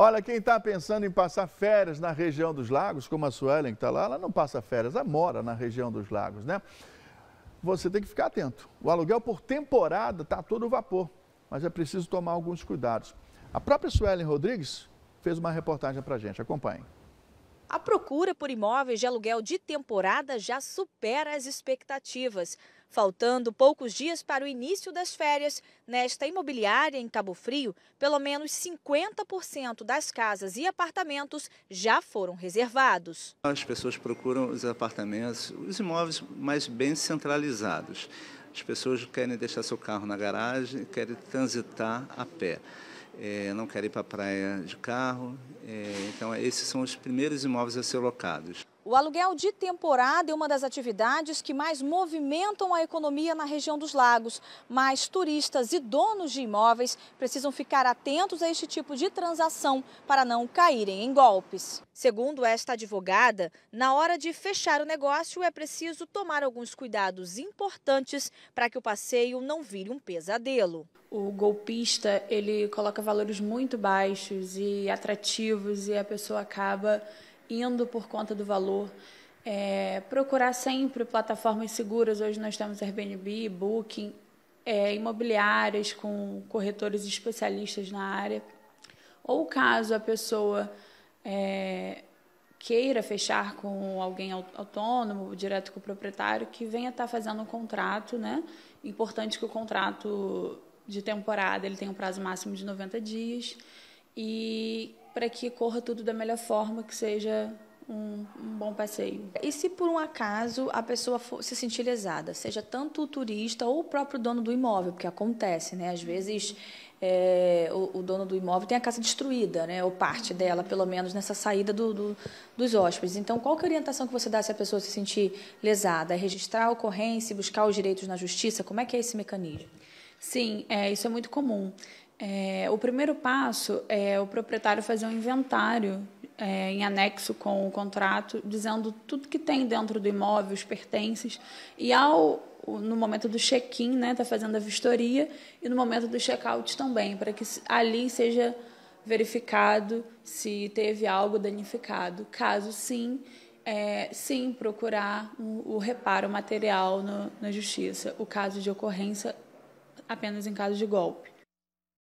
Olha, quem está pensando em passar férias na região dos lagos, como a Suelen que está lá, ela não passa férias, ela mora na região dos lagos, né? Você tem que ficar atento. O aluguel por temporada está todo vapor, mas é preciso tomar alguns cuidados. A própria Suelen Rodrigues fez uma reportagem para a gente, acompanhe. A procura por imóveis de aluguel de temporada já supera as expectativas. Faltando poucos dias para o início das férias, nesta imobiliária em Cabo Frio, pelo menos 50% das casas e apartamentos já foram reservados. As pessoas procuram os apartamentos, os imóveis mais bem centralizados. As pessoas querem deixar seu carro na garagem, querem transitar a pé é, não querem ir para a praia de carro. É, então, esses são os primeiros imóveis a ser locados. O aluguel de temporada é uma das atividades que mais movimentam a economia na região dos lagos, mas turistas e donos de imóveis precisam ficar atentos a este tipo de transação para não caírem em golpes. Segundo esta advogada, na hora de fechar o negócio é preciso tomar alguns cuidados importantes para que o passeio não vire um pesadelo. O golpista, ele coloca valores muito baixos e atrativos e a pessoa acaba indo por conta do valor. É, procurar sempre plataformas seguras. Hoje nós temos Airbnb, Booking, é, imobiliárias com corretores especialistas na área. Ou caso a pessoa é, queira fechar com alguém autônomo, direto com o proprietário, que venha estar fazendo um contrato, né? Importante que o contrato de temporada ele tem um prazo máximo de 90 dias e para que corra tudo da melhor forma, que seja um, um, bom passeio. E se por um acaso a pessoa for, se sentir lesada, seja tanto o turista ou o próprio dono do imóvel, porque acontece, né? Às vezes é, o, o, dono do imóvel tem a casa destruída, né? Ou parte dela, pelo menos nessa saída do, do, dos hóspedes. Então, qual que é a orientação que você dá se a pessoa se sentir lesada? É registrar a ocorrência, buscar os direitos na justiça? Como é que é esse mecanismo? Sim, é, isso é muito comum. É, o primeiro passo é o proprietário fazer um inventário é, em anexo com o contrato, dizendo tudo que tem dentro do imóvel, os pertences, e ao no momento do check-in, né, tá fazendo a vistoria e no momento do check-out também, para que ali seja verificado se teve algo danificado. Caso sim, é, sim procurar o, o reparo material no, na justiça. O caso de ocorrência apenas em caso de golpe.